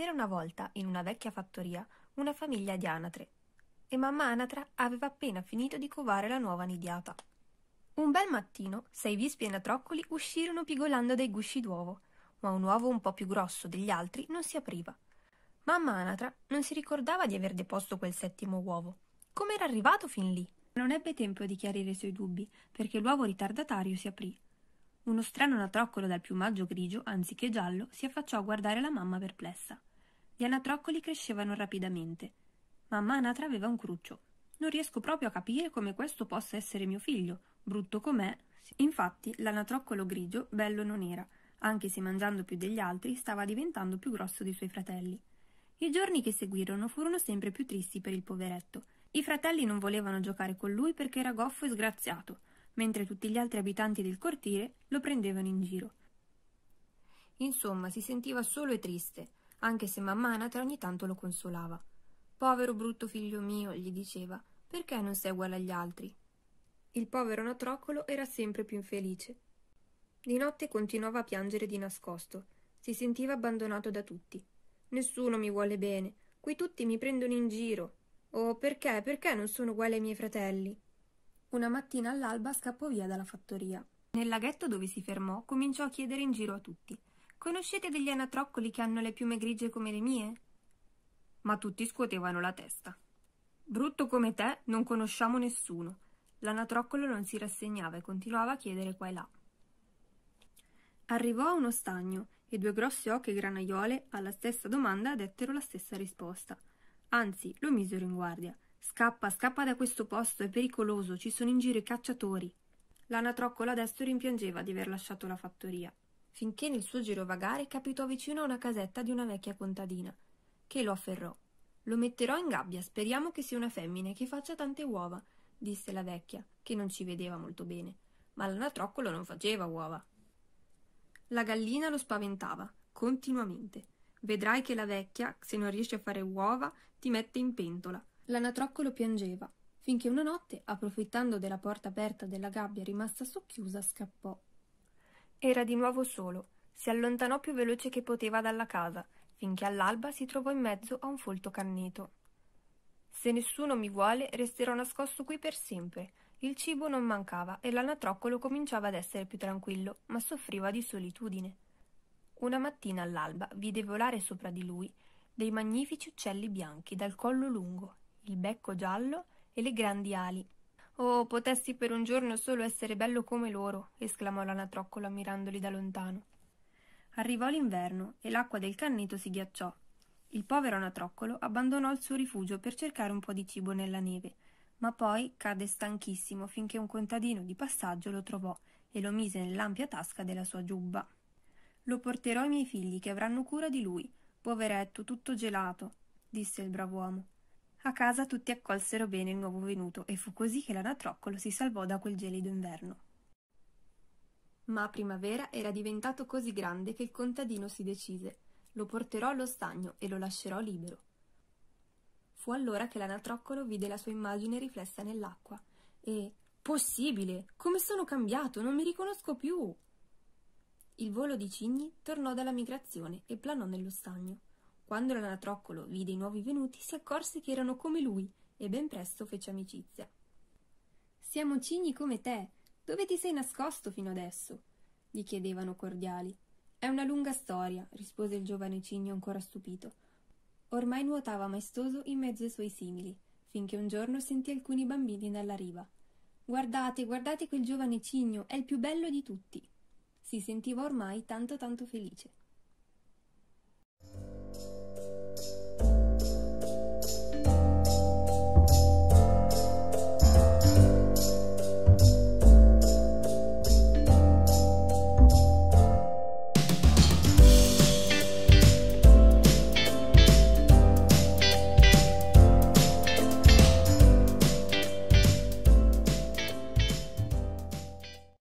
C'era una volta, in una vecchia fattoria, una famiglia di anatre, e mamma anatra aveva appena finito di covare la nuova nidiata. Un bel mattino, sei vispi e natroccoli uscirono pigolando dai gusci d'uovo, ma un uovo un po' più grosso degli altri non si apriva. Mamma anatra non si ricordava di aver deposto quel settimo uovo. Come era arrivato fin lì? Non ebbe tempo di chiarire i suoi dubbi, perché l'uovo ritardatario si aprì. Uno strano natroccolo dal piumaggio grigio, anziché giallo, si affacciò a guardare la mamma perplessa. Gli anatroccoli crescevano rapidamente. Mamma anatra aveva un cruccio. Non riesco proprio a capire come questo possa essere mio figlio, brutto com'è. Infatti, l'anatroccolo grigio bello non era, anche se mangiando più degli altri stava diventando più grosso dei suoi fratelli. I giorni che seguirono furono sempre più tristi per il poveretto. I fratelli non volevano giocare con lui perché era goffo e sgraziato, mentre tutti gli altri abitanti del cortile lo prendevano in giro. Insomma, si sentiva solo e triste anche se mamma Anatra ogni tanto lo consolava. Povero brutto figlio mio, gli diceva, perché non sei uguale agli altri? Il povero notroccolo era sempre più infelice. Di notte continuava a piangere di nascosto. Si sentiva abbandonato da tutti. Nessuno mi vuole bene. Qui tutti mi prendono in giro. Oh, perché, perché non sono uguale ai miei fratelli? Una mattina all'alba scappò via dalla fattoria. Nel laghetto dove si fermò cominciò a chiedere in giro a tutti. Conoscete degli anatroccoli che hanno le piume grigie come le mie? Ma tutti scuotevano la testa. Brutto come te, non conosciamo nessuno. L'anatroccolo non si rassegnava e continuava a chiedere qua e là. Arrivò a uno stagno e due grosse occhi granaiole alla stessa domanda dettero la stessa risposta. Anzi, lo misero in guardia. Scappa, scappa da questo posto, è pericoloso, ci sono in giro i cacciatori. L'anatroccolo adesso rimpiangeva di aver lasciato la fattoria finché nel suo girovagare capitò vicino a una casetta di una vecchia contadina, che lo afferrò. Lo metterò in gabbia, speriamo che sia una femmina e che faccia tante uova, disse la vecchia, che non ci vedeva molto bene. Ma l'anatroccolo non faceva uova. La gallina lo spaventava, continuamente. Vedrai che la vecchia, se non riesce a fare uova, ti mette in pentola. L'anatroccolo piangeva, finché una notte, approfittando della porta aperta della gabbia rimasta socchiusa, scappò era di nuovo solo. Si allontanò più veloce che poteva dalla casa, finché all'alba si trovò in mezzo a un folto canneto. Se nessuno mi vuole, resterò nascosto qui per sempre. Il cibo non mancava e l'anatroccolo cominciava ad essere più tranquillo, ma soffriva di solitudine. Una mattina all'alba vide volare sopra di lui dei magnifici uccelli bianchi dal collo lungo, il becco giallo e le grandi ali. Oh, potessi per un giorno solo essere bello come loro! esclamò l'anatroccolo ammirandoli da lontano. Arrivò l'inverno e l'acqua del canneto si ghiacciò. Il povero anatroccolo abbandonò il suo rifugio per cercare un po' di cibo nella neve, ma poi cadde stanchissimo finché un contadino di passaggio lo trovò e lo mise nell'ampia tasca della sua giubba. Lo porterò ai miei figli che avranno cura di lui. Poveretto, tutto gelato, disse il bravo uomo. A casa tutti accolsero bene il nuovo venuto e fu così che l'anatroccolo si salvò da quel gelido inverno. Ma a primavera era diventato così grande che il contadino si decise. Lo porterò allo stagno e lo lascerò libero. Fu allora che l'anatroccolo vide la sua immagine riflessa nell'acqua e Possibile! Come sono cambiato! Non mi riconosco più! Il volo di cigni tornò dalla migrazione e planò nello stagno. Quando l'anatroccolo vide i nuovi venuti, si accorse che erano come lui e ben presto fece amicizia. Siamo cigni come te. Dove ti sei nascosto fino adesso? gli chiedevano cordiali. È una lunga storia, rispose il giovane cigno ancora stupito. Ormai nuotava maestoso in mezzo ai suoi simili, finché un giorno sentì alcuni bambini dalla riva. Guardate, guardate quel giovane cigno, è il più bello di tutti. Si sentiva ormai tanto tanto felice.